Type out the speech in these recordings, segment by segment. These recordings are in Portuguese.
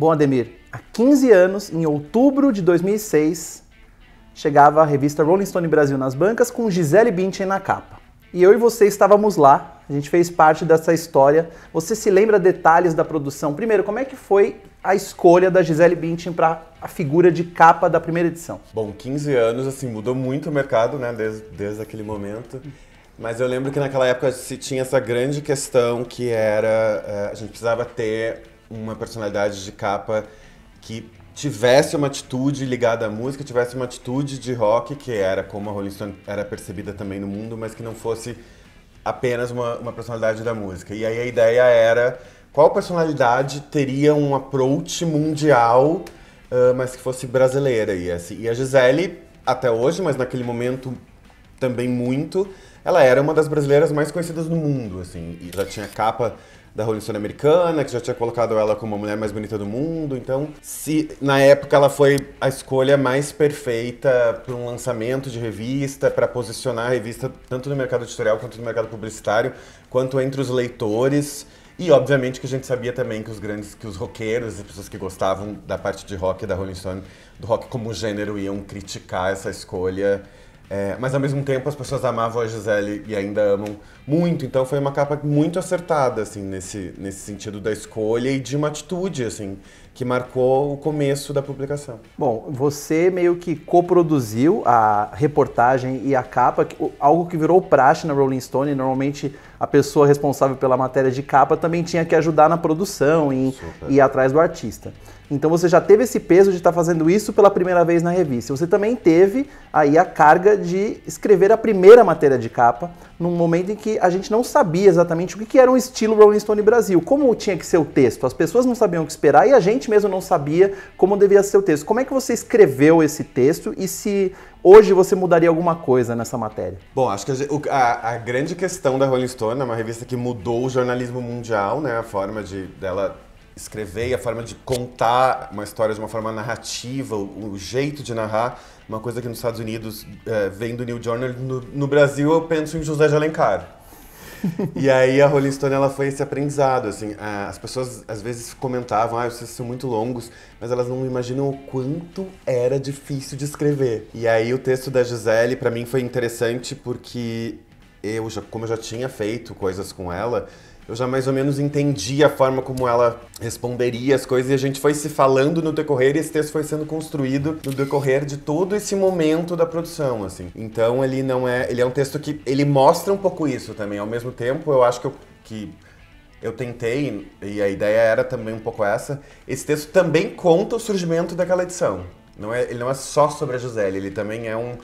Bom, Ademir, há 15 anos, em outubro de 2006, chegava a revista Rolling Stone Brasil nas bancas com Gisele Bündchen na capa. E eu e você estávamos lá, a gente fez parte dessa história. Você se lembra detalhes da produção? Primeiro, como é que foi a escolha da Gisele Bündchen para a figura de capa da primeira edição? Bom, 15 anos, assim, mudou muito o mercado, né, desde, desde aquele momento. Mas eu lembro que naquela época se tinha essa grande questão que era... Uh, a gente precisava ter uma personalidade de capa que tivesse uma atitude ligada à música, tivesse uma atitude de rock, que era como a Rolling Stone era percebida também no mundo, mas que não fosse apenas uma, uma personalidade da música. E aí a ideia era qual personalidade teria um approach mundial, uh, mas que fosse brasileira. E, assim, e a Gisele, até hoje, mas naquele momento também muito, ela era uma das brasileiras mais conhecidas no mundo, assim. E já tinha capa da Rolling Stone americana, que já tinha colocado ela como a mulher mais bonita do mundo. Então, se na época ela foi a escolha mais perfeita para um lançamento de revista, para posicionar a revista tanto no mercado editorial quanto no mercado publicitário, quanto entre os leitores. E obviamente que a gente sabia também que os grandes, que os roqueiros, e pessoas que gostavam da parte de rock da Rolling Stone, do rock como gênero, iam criticar essa escolha é, mas ao mesmo tempo as pessoas amavam a Gisele e ainda amam muito, então foi uma capa muito acertada, assim, nesse, nesse sentido da escolha e de uma atitude, assim, que marcou o começo da publicação. Bom, você meio que coproduziu a reportagem e a capa, algo que virou praxe na Rolling Stone. Normalmente a pessoa responsável pela matéria de capa também tinha que ajudar na produção e ir atrás do artista. Então você já teve esse peso de estar fazendo isso pela primeira vez na revista. Você também teve aí a carga de escrever a primeira matéria de capa, num momento em que a gente não sabia exatamente o que, era um estilo Rolling Stone Brasil, como tinha que ser o texto. As pessoas não sabiam o que esperar e a gente mesmo não sabia como devia ser o texto. Como é que você escreveu esse texto e se hoje você mudaria alguma coisa nessa matéria? Bom, acho que a, a, a, grande questão da Rolling Stone é uma revista que mudou o jornalismo mundial, né? A forma de dela escrever e a forma de contar uma história de uma forma narrativa, o, o jeito de narrar, uma coisa que nos Estados Unidos é, vem do New Journal, no, no, Brasil eu penso em José de Alencar. e aí a Rolling Stone ela foi esse aprendizado, assim, a, as pessoas às vezes comentavam, ah, vocês são muito longos, mas elas não imaginam o quanto era difícil de escrever. E aí o texto da Gisele para mim foi interessante porque eu já, como eu já tinha feito coisas com ela, eu já mais ou menos entendi a forma como ela responderia as coisas e a gente foi se falando no decorrer e esse texto foi sendo construído no decorrer de todo esse momento da produção, assim. Então ele não é, ele é um texto que ele mostra um pouco isso também. Ao mesmo tempo, eu acho que eu, que eu tentei e a ideia era também um pouco essa. Esse texto também conta o surgimento daquela edição. Não é, ele não é só sobre a Gisele, ele também é um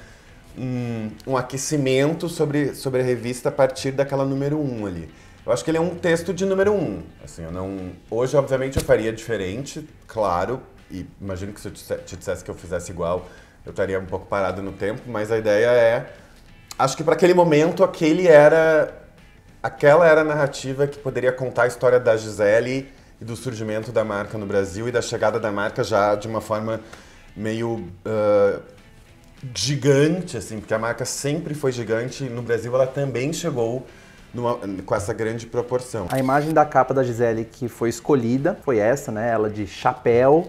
um, um aquecimento sobre, sobre a revista a partir daquela número 1 um ali. Eu acho que ele é um texto de número 1. Um. Assim, eu não... Hoje, obviamente, eu faria diferente, claro, e imagino que se eu te dissesse que eu fizesse igual, eu estaria um pouco parado no tempo, mas a ideia é... Acho que para aquele momento, aquele era... Aquela era a narrativa que poderia contar a história da Gisele e do surgimento da marca no Brasil e da chegada da marca já de uma forma meio uh, gigante, assim, porque a marca sempre foi gigante e no Brasil ela também chegou numa, com essa grande proporção. A imagem da capa da Gisele que foi escolhida foi essa, né? Ela de chapéu,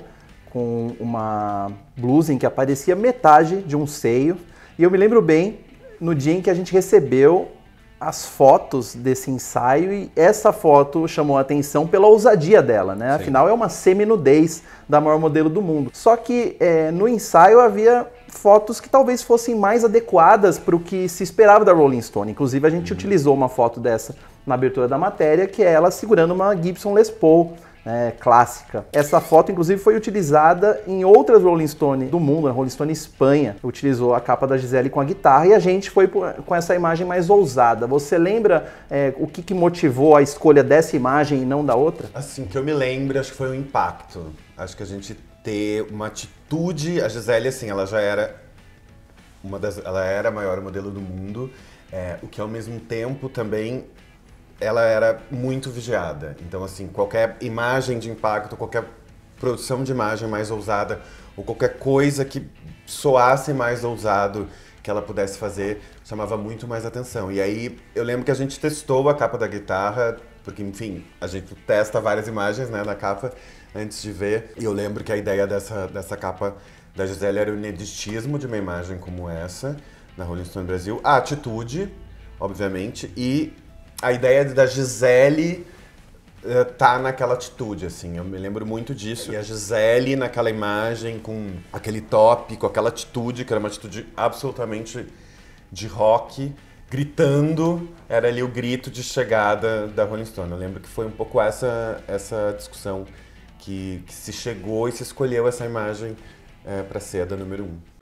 com uma blusa em que aparecia metade de um seio. E eu me lembro bem no dia em que a gente recebeu as fotos desse ensaio e essa foto chamou a atenção pela ousadia dela, né? Sim. Afinal, é uma semi-nudez da maior modelo do mundo. Só que é, no ensaio havia fotos que talvez fossem mais adequadas para o que se esperava da Rolling Stone. Inclusive, a gente uhum. utilizou uma foto dessa na abertura da matéria, que é ela segurando uma Gibson Les Paul. Né, clássica. Essa foto, inclusive, foi utilizada em outras Rolling Stone do mundo, na Rolling Stone Espanha. Utilizou a capa da Gisele com a guitarra e a gente foi com essa imagem mais ousada. Você lembra é, o que, que motivou a escolha dessa imagem e não da outra? Assim, que eu me lembro, acho que foi o impacto. Acho que a gente ter uma atitude. A Gisele, assim, ela já era uma das. Ela era a maior modelo do mundo. É, o que ao mesmo tempo também ela era muito vigiada. Então, assim, qualquer imagem de impacto, qualquer produção de imagem mais ousada, ou qualquer coisa que soasse mais ousado que ela pudesse fazer, chamava muito mais atenção. E aí eu lembro que a gente testou a capa da guitarra porque, enfim, a gente testa várias imagens né, na capa antes de ver. E eu lembro que a ideia dessa, dessa capa da Gisele era o ineditismo de uma imagem como essa, na Rolling Stone Brasil. A atitude, obviamente, e a ideia da Gisele eh, tá naquela atitude, assim. Eu me lembro muito disso. E a Gisele naquela imagem, com aquele top, com aquela atitude, que era uma atitude absolutamente de rock gritando, era ali o grito de chegada da Rolling Stone. Eu lembro que foi um pouco essa, essa discussão que, que se chegou e se escolheu essa imagem é, eh, para ser a da número um.